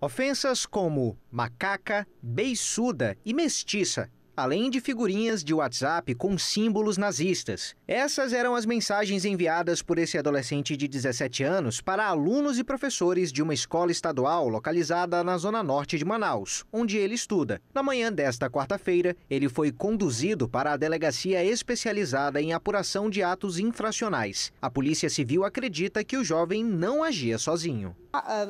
Ofensas como macaca, beiçuda e mestiça, além de figurinhas de WhatsApp com símbolos nazistas. Essas eram as mensagens enviadas por esse adolescente de 17 anos para alunos e professores de uma escola estadual localizada na zona norte de Manaus, onde ele estuda. Na manhã desta quarta-feira, ele foi conduzido para a delegacia especializada em apuração de atos infracionais. A Polícia Civil acredita que o jovem não agia sozinho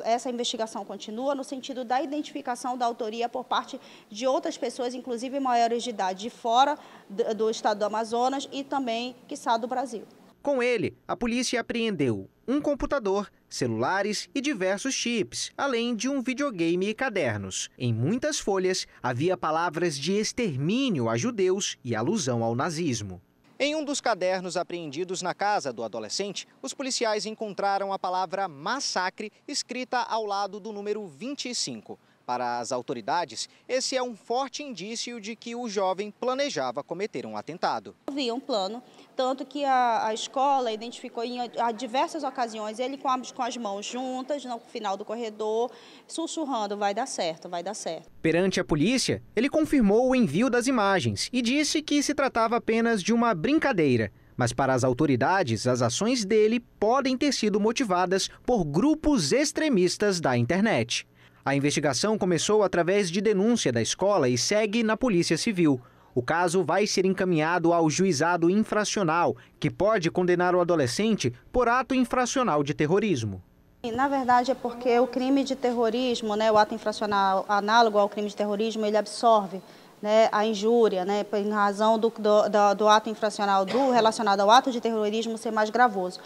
essa investigação continua no sentido da identificação da autoria por parte de outras pessoas, inclusive maiores de idade, de fora do estado do Amazonas e também, quiçá, do Brasil. Com ele, a polícia apreendeu um computador, celulares e diversos chips, além de um videogame e cadernos. Em muitas folhas havia palavras de extermínio a judeus e alusão ao nazismo. Em um dos cadernos apreendidos na casa do adolescente, os policiais encontraram a palavra massacre escrita ao lado do número 25. Para as autoridades, esse é um forte indício de que o jovem planejava cometer um atentado. Havia um plano, tanto que a, a escola identificou em a, diversas ocasiões ele com, a, com as mãos juntas no final do corredor, sussurrando: vai dar certo, vai dar certo. Perante a polícia, ele confirmou o envio das imagens e disse que se tratava apenas de uma brincadeira. Mas para as autoridades, as ações dele podem ter sido motivadas por grupos extremistas da internet. A investigação começou através de denúncia da escola e segue na Polícia Civil. O caso vai ser encaminhado ao juizado infracional, que pode condenar o adolescente por ato infracional de terrorismo. Na verdade, é porque o crime de terrorismo, né, o ato infracional análogo ao crime de terrorismo, ele absorve né, a injúria, né, em razão do, do, do ato infracional do, relacionado ao ato de terrorismo ser mais gravoso.